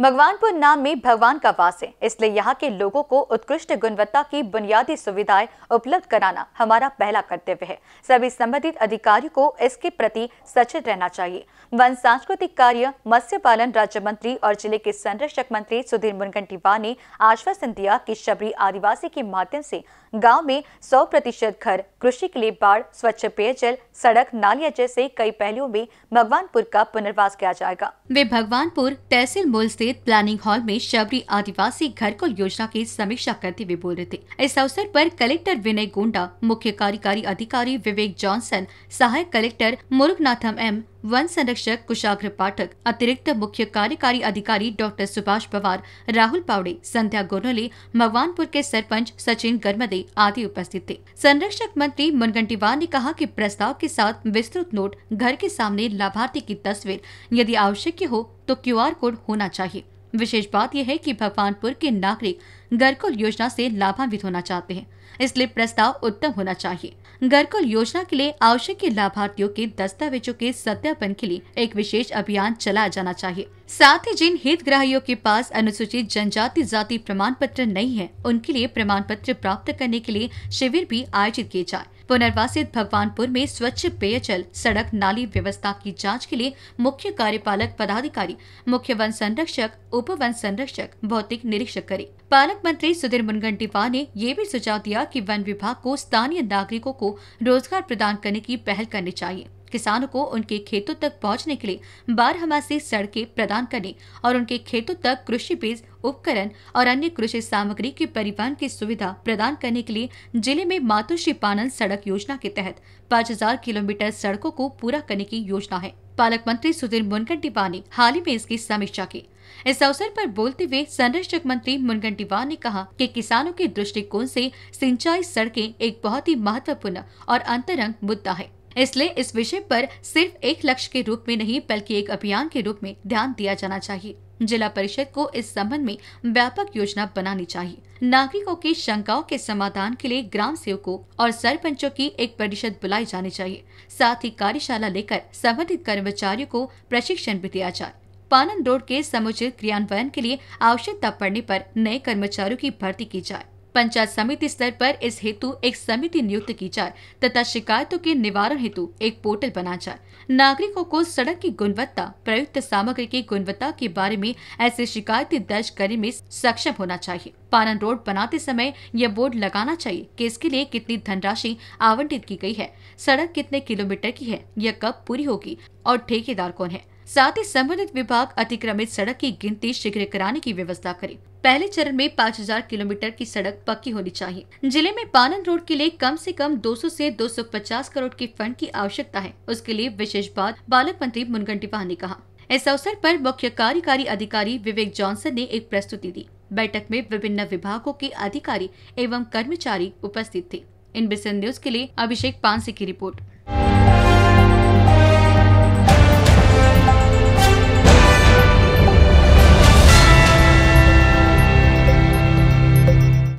भगवानपुर नाम में भगवान का वास है इसलिए यहाँ के लोगों को उत्कृष्ट गुणवत्ता की बुनियादी सुविधाएं उपलब्ध कराना हमारा पहला कर्तव्य है सभी संबंधित अधिकारियों को इसके प्रति सचेत रहना चाहिए वन सांस्कृतिक कार्य मत्स्य पालन राज्य मंत्री और जिले के संरक्षक मंत्री सुधीर मुनगंटीवार ने आश्वासन दिया की शबरी आदिवासी के माध्यम से गाँव में सौ प्रतिशत घर कृषि के लिए बाढ़ स्वच्छ पेयजल सड़क नालिया जैसे कई पहलुओं में भगवानपुर का पुनर्वास किया जाएगा वे भगवानपुर तहसील मूल ऐसी आयोजित प्लानिंग हॉल में शबरी आदिवासी घर को योजना की समीक्षा करते हुए बोल रहे थे इस अवसर पर कलेक्टर विनय गोंडा मुख्य कार्यकारी अधिकारी विवेक जॉनसन सहायक कलेक्टर मुरुगनाथम एम वन संरक्षक कुशाग्र पाठक अतिरिक्त मुख्य कार्यकारी अधिकारी डॉक्टर सुभाष पवार राहुल पावड़े संध्या गोनोले भगवानपुर के सरपंच सचिन गर्मदे आदि उपस्थित थे संरक्षक मंत्री मुनगंटीवार ने कहा कि प्रस्ताव के साथ विस्तृत नोट घर के सामने लाभार्थी की तस्वीर यदि आवश्यक हो तो क्यू कोड होना चाहिए विशेष बात यह है की भगवानपुर के नागरिक घर को योजना ऐसी लाभान्वित होना चाहते हैं इसलिए प्रस्ताव उत्तम होना चाहिए घरकुल योजना के लिए आवश्यक लाभार्थियों के दस्तावेजों के सत्यापन के लिए एक विशेष अभियान चलाया जाना चाहिए साथ ही जिन हितग्राहियों के पास अनुसूचित जनजाति जाति प्रमाण पत्र नहीं है उनके लिए प्रमाण पत्र प्राप्त करने के लिए शिविर भी आयोजित किए जाए पुनर्वासित भगवानपुर में स्वच्छ पेयजल सड़क नाली व्यवस्था की जांच के लिए मुख्य कार्यपालक पदाधिकारी मुख्य वन संरक्षक उप वन संरक्षक भौतिक निरीक्षक करे पालक मंत्री सुधीर मुनगंटीवार ने ये भी सुझाव दिया कि वन विभाग को स्थानीय नागरिकों को रोजगार प्रदान करने की पहल करनी चाहिए किसानों को उनके खेतों तक पहुंचने के लिए बारहमा से सड़कें प्रदान करने और उनके खेतों तक कृषि बीज उपकरण और अन्य कृषि सामग्री के परिवहन की सुविधा प्रदान करने के लिए जिले में मातुश्री पानन सड़क योजना के तहत 5000 किलोमीटर सड़कों को पूरा करने की योजना है पालक मंत्री सुधीर मुनगंटीवार ने हाल ही में इसकी समीक्षा की इस अवसर पर बोलते हुए संरक्षक मंत्री मुनगंटीवार ने कहा कि किसानों के दृष्टिकोण से सिंचाई सड़कें एक बहुत ही महत्वपूर्ण और अंतरंग मुद्दा है इसलिए इस विषय पर सिर्फ एक लक्ष्य के रूप में नहीं बल्कि एक अभियान के रूप में ध्यान दिया जाना चाहिए जिला परिषद को इस संबंध में व्यापक योजना बनानी चाहिए नागरिकों की शंकाओं के समाधान के लिए ग्राम सेवकों और सरपंचों की एक परिषद बुलाई जानी चाहिए साथ ही कार्यशाला लेकर संबंधित कर्मचारियों को प्रशिक्षण भी दिया जाए पानन रोड के समुचित क्रियान्वयन के लिए आवश्यकता पड़ने पर नए कर्मचारियों की भर्ती की जाए पंचायत समिति स्तर पर इस हेतु एक समिति नियुक्त की जाए तथा शिकायतों के निवारण हेतु एक पोर्टल बना जाए नागरिकों को सड़क की गुणवत्ता प्रयुक्त सामग्री की गुणवत्ता के बारे में ऐसे शिकायतें दर्ज करने में सक्षम होना चाहिए पानन रोड बनाते समय यह बोर्ड लगाना चाहिए कि इसके लिए कितनी धनराशि आवंटित की गई है सड़क कितने किलोमीटर की है यह कब पूरी होगी और ठेकेदार कौन है साथ ही संबंधित विभाग अतिक्रमित सड़क की गिनती शीघ्र कराने की व्यवस्था करे पहले चरण में 5000 किलोमीटर की सड़क पक्की होनी चाहिए जिले में पानन रोड के लिए कम से कम 200 से 250 करोड़ के फंड की आवश्यकता है उसके लिए विशेष बात बालक मंत्री मुनगन टिपाह ने कहा इस अवसर पर मुख्य कार्यकारी अधिकारी विवेक जॉनसन ने एक प्रस्तुति दी बैठक में विभिन्न विभागों के अधिकारी एवं कर्मचारी उपस्थित थे इन बिसन न्यूज के लिए अभिषेक पानसी की रिपोर्ट